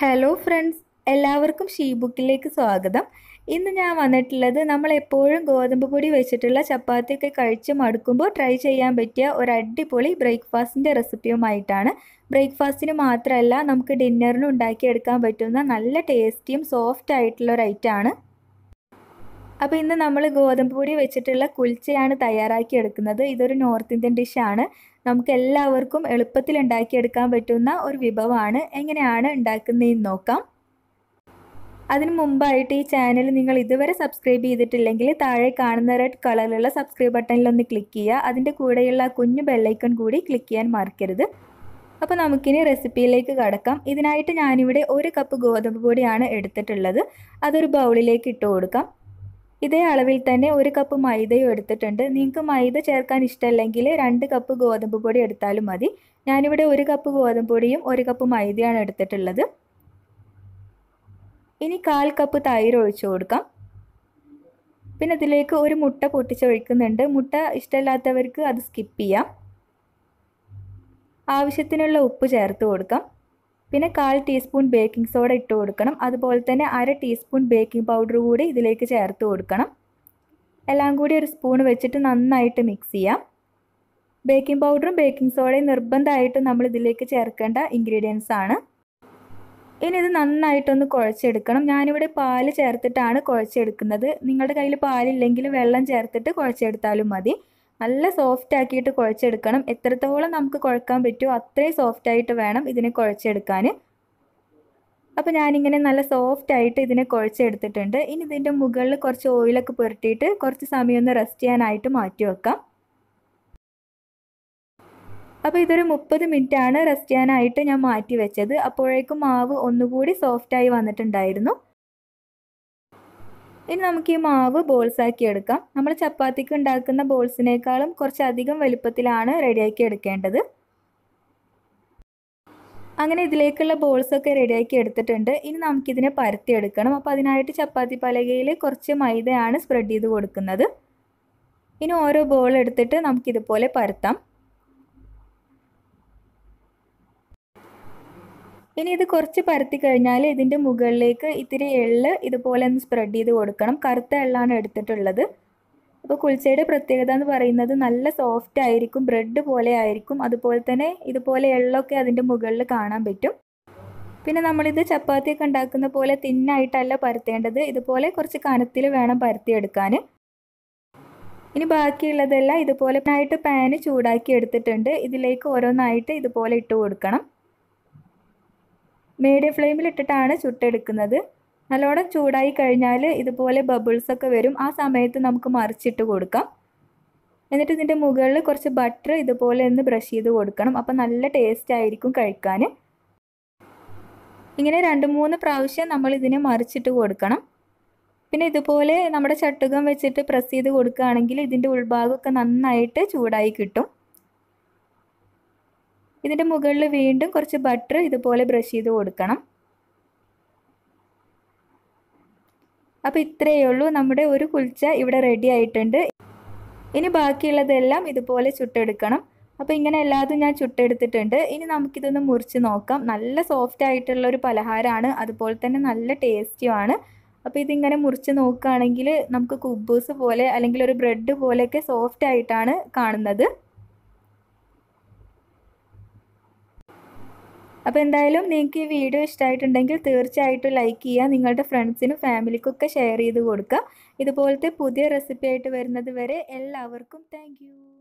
hello friends എല്ലാവർക്കും ഷീബുക്കിലേക്ക് സ്വാഗതം ഇന്ന് ഞാൻ വന്നിട്ടുള്ളത് നമ്മൾ എപ്പോഴും ഗോതമ്പ് പൊടി വെച്ചിട്ടുള്ള ചപ്പാത്തിയൊക്കെ കഴിച്ച് മടുക്കുമ്പോൾ ട്രൈ ചെയ്യാൻ പറ്റിയ ഒരു അടിപൊളി ബ്രേക്ക്ഫാസ്റ്റിൻ്റെ റെസിപ്പിയുമായിട്ടാണ് ബ്രേക്ക്ഫാസ്റ്റിന് മാത്രമല്ല നമുക്ക് ഡിന്നറിന് ഉണ്ടാക്കിയെടുക്കാൻ പറ്റുന്ന നല്ല ടേസ്റ്റിയും സോഫ്റ്റ് ആയിട്ടുള്ള ഒരു ഐറ്റമാണ് അപ്പോൾ ഇന്ന് നമ്മൾ ഗോതമ്പ് പൊടി വെച്ചിട്ടുള്ള കുൽച്ചയാണ് തയ്യാറാക്കി എടുക്കുന്നത് ഇതൊരു നോർത്ത് ഇന്ത്യൻ ഡിഷാണ് നമുക്ക് എല്ലാവർക്കും എളുപ്പത്തിൽ ഉണ്ടാക്കിയെടുക്കാൻ പറ്റുന്ന ഒരു വിഭവമാണ് എങ്ങനെയാണ് ഉണ്ടാക്കുന്നതെന്ന് നോക്കാം അതിനു മുമ്പായിട്ട് ഈ ചാനൽ നിങ്ങൾ ഇതുവരെ സബ്സ്ക്രൈബ് ചെയ്തിട്ടില്ലെങ്കിൽ താഴെ കാണുന്ന റെഡ് കളറിലുള്ള സബ്സ്ക്രൈബ് ബട്ടണിലൊന്ന് ക്ലിക്ക് ചെയ്യുക അതിൻ്റെ കൂടെയുള്ള കുഞ്ഞു ബെല്ലൈക്കൺ കൂടി ക്ലിക്ക് ചെയ്യാൻ മറക്കരുത് അപ്പോൾ നമുക്കിനി റെസിപ്പിയിലേക്ക് കടക്കാം ഇതിനായിട്ട് ഞാനിവിടെ ഒരു കപ്പ് ഗോതമ്പ് പൊടിയാണ് എടുത്തിട്ടുള്ളത് അതൊരു ബൗളിലേക്ക് ഇട്ട് കൊടുക്കാം ഇതേ അളവിൽ തന്നെ ഒരു കപ്പ് മൈദയും എടുത്തിട്ടുണ്ട് നിങ്ങൾക്ക് മൈദ ചേർക്കാൻ ഇഷ്ടമല്ലെങ്കിൽ രണ്ട് കപ്പ് ഗോതമ്പ് പൊടി എടുത്താലും മതി ഞാനിവിടെ ഒരു കപ്പ് ഗോതമ്പ് പൊടിയും ഒരു കപ്പ് മൈദയാണ് എടുത്തിട്ടുള്ളത് ഇനി കാൽ കപ്പ് തൈര് ഒഴിച്ചു കൊടുക്കാം പിന്നെ ഇതിലേക്ക് ഒരു മുട്ട പൊട്ടിച്ചൊഴിക്കുന്നുണ്ട് മുട്ട ഇഷ്ടമില്ലാത്തവർക്ക് അത് സ്കിപ്പ് ചെയ്യാം ആവശ്യത്തിനുള്ള ഉപ്പ് ചേർത്ത് കൊടുക്കാം പിന്നെ കാൽ ടീസ്പൂൺ ബേക്കിംഗ് സോഡ ഇട്ട് കൊടുക്കണം അതുപോലെ തന്നെ അര ടീസ്പൂൺ ബേക്കിംഗ് പൗഡർ കൂടി ഇതിലേക്ക് ചേർത്ത് കൊടുക്കണം എല്ലാം കൂടി ഒരു സ്പൂൺ വെച്ചിട്ട് നന്നായിട്ട് മിക്സ് ചെയ്യാം ബേക്കിംഗ് പൗഡറും ബേക്കിംഗ് സോഡയും നിർബന്ധമായിട്ട് നമ്മൾ ഇതിലേക്ക് ചേർക്കേണ്ട ഇൻഗ്രീഡിയൻസ് ആണ് ഇനി ഇത് നന്നായിട്ടൊന്ന് കുഴച്ചെടുക്കണം ഞാനിവിടെ പാല് ചേർത്തിട്ടാണ് കുഴച്ചെടുക്കുന്നത് നിങ്ങളുടെ കയ്യിൽ പാലില്ലെങ്കിൽ വെള്ളം ചേർത്തിട്ട് കുഴച്ചെടുത്താലും മതി നല്ല സോഫ്റ്റ് ആക്കിയിട്ട് കുഴച്ചെടുക്കണം എത്രത്തോളം നമുക്ക് കുഴക്കാൻ പറ്റുമോ അത്രയും സോഫ്റ്റ് ആയിട്ട് വേണം ഇതിനെ കുഴച്ചെടുക്കാൻ അപ്പോൾ ഞാനിങ്ങനെ നല്ല സോഫ്റ്റ് ആയിട്ട് ഇതിനെ കുഴച്ചെടുത്തിട്ടുണ്ട് ഇനി ഇതിൻ്റെ മുകളിൽ കുറച്ച് ഓയിലൊക്കെ പുരട്ടിയിട്ട് കുറച്ച് സമയം ഒന്ന് റെസ്റ്റ് ചെയ്യാനായിട്ട് മാറ്റി വെക്കാം അപ്പോൾ ഇതൊരു മുപ്പത് മിനിറ്റാണ് റെസ്റ്റ് ചെയ്യാനായിട്ട് ഞാൻ മാറ്റി വെച്ചത് അപ്പോഴേക്കും മാവ് ഒന്നുകൂടി സോഫ്റ്റായി വന്നിട്ടുണ്ടായിരുന്നു ഇനി നമുക്ക് ഈ മാവ് ബോൾസാക്കി എടുക്കാം നമ്മൾ ചപ്പാത്തിക്ക് ഉണ്ടാക്കുന്ന ബോൾസിനേക്കാളും കുറച്ചധികം വലുപ്പത്തിലാണ് റെഡിയാക്കി എടുക്കേണ്ടത് അങ്ങനെ ഇതിലേക്കുള്ള ബോൾസൊക്കെ റെഡിയാക്കി എടുത്തിട്ടുണ്ട് ഇനി നമുക്കിതിനെ പരത്തിയെടുക്കണം അപ്പോൾ അതിനായിട്ട് ചപ്പാത്തി പലകയിൽ കുറച്ച് മൈദയാണ് സ്പ്രെഡ് ചെയ്ത് കൊടുക്കുന്നത് ഇനി ഓരോ ബോൾ എടുത്തിട്ട് നമുക്കിതുപോലെ പരത്താം ഇനി ഇത് കുറച്ച് പരത്തി കഴിഞ്ഞാൽ ഇതിൻ്റെ മുകളിലേക്ക് ഇത്തിരി എള്ള് ഇതുപോലെ ഒന്ന് സ്പ്രെഡ് ചെയ്ത് കൊടുക്കണം കറുത്ത എള്ളാണ് എടുത്തിട്ടുള്ളത് അപ്പോൾ കുൽച്ചയുടെ പ്രത്യേകത എന്ന് പറയുന്നത് നല്ല സോഫ്റ്റ് ആയിരിക്കും ബ്രെഡ് പോലെ ആയിരിക്കും അതുപോലെ തന്നെ ഇതുപോലെ എള്ളൊക്കെ അതിൻ്റെ മുകളിൽ കാണാൻ പറ്റും പിന്നെ നമ്മളിത് ചപ്പാത്തിയൊക്കെ ഉണ്ടാക്കുന്ന പോലെ തിന്നായിട്ടല്ല പരത്തേണ്ടത് ഇതുപോലെ കുറച്ച് കനത്തിൽ വേണം പരത്തിയെടുക്കാൻ ഇനി ബാക്കിയുള്ളതെല്ലാം ഇതുപോലെ ആയിട്ട് പാന് ചൂടാക്കി എടുത്തിട്ടുണ്ട് ഇതിലേക്ക് ഓരോന്നായിട്ട് ഇതുപോലെ ഇട്ട് കൊടുക്കണം മീഡിയം ഫ്ലെയിമിലിട്ടിട്ടാണ് ചുട്ടെടുക്കുന്നത് നല്ലോണം ചൂടായി കഴിഞ്ഞാൽ ഇതുപോലെ ബബിൾസൊക്കെ വരും ആ സമയത്ത് നമുക്ക് മറിച്ചിട്ട് കൊടുക്കാം എന്നിട്ട് ഇതിൻ്റെ മുകളിൽ കുറച്ച് ബട്ടർ ഇതുപോലെ ഒന്ന് ബ്രഷ് ചെയ്ത് കൊടുക്കണം അപ്പോൾ നല്ല ടേസ്റ്റ് ആയിരിക്കും കഴിക്കാൻ ഇങ്ങനെ രണ്ട് മൂന്ന് പ്രാവശ്യം നമ്മൾ ഇതിനെ മറിച്ചിട്ട് കൊടുക്കണം പിന്നെ ഇതുപോലെ നമ്മുടെ ചട്ടുകം വെച്ചിട്ട് പ്രസ് ചെയ്ത് കൊടുക്കുകയാണെങ്കിൽ ഇതിൻ്റെ ഉൾഭാഗമൊക്കെ നന്നായിട്ട് ചൂടായി കിട്ടും ഇതിൻ്റെ മുകളിൽ വീണ്ടും കുറച്ച് ബട്ടർ ഇതുപോലെ ബ്രഷ് ചെയ്ത് കൊടുക്കണം അപ്പോൾ ഇത്രയേ ഉള്ളൂ നമ്മുടെ ഒരു കുൽച്ച ഇവിടെ റെഡി ആയിട്ടുണ്ട് ഇനി ബാക്കിയുള്ളതെല്ലാം ഇതുപോലെ ചുട്ടെടുക്കണം അപ്പോൾ ഇങ്ങനെ എല്ലാതും ഞാൻ ചുട്ടെടുത്തിട്ടുണ്ട് ഇനി നമുക്കിതൊന്ന് മുറിച്ച് നോക്കാം നല്ല സോഫ്റ്റ് ആയിട്ടുള്ള ഒരു പലഹാരമാണ് അതുപോലെ തന്നെ നല്ല ടേസ്റ്റിയുമാണ് അപ്പോൾ ഇതിങ്ങനെ മുറിച്ച് നോക്കുകയാണെങ്കിൽ നമുക്ക് കുബൂസ് പോലെ അല്ലെങ്കിൽ ഒരു ബ്രെഡ് പോലെയൊക്കെ സോഫ്റ്റ് ആയിട്ടാണ് കാണുന്നത് അപ്പോൾ എന്തായാലും നിങ്ങൾക്ക് ഈ വീഡിയോ ഇഷ്ടമായിട്ടുണ്ടെങ്കിൽ തീർച്ചയായിട്ടും ലൈക്ക് ചെയ്യുക നിങ്ങളുടെ ഫ്രണ്ട്സിനും ഫാമിലിക്കൊക്കെ ഷെയർ ചെയ്ത് കൊടുക്കുക ഇതുപോലത്തെ പുതിയ റെസിപ്പി ആയിട്ട് വരുന്നത് വരെ എല്ലാവർക്കും താങ്ക്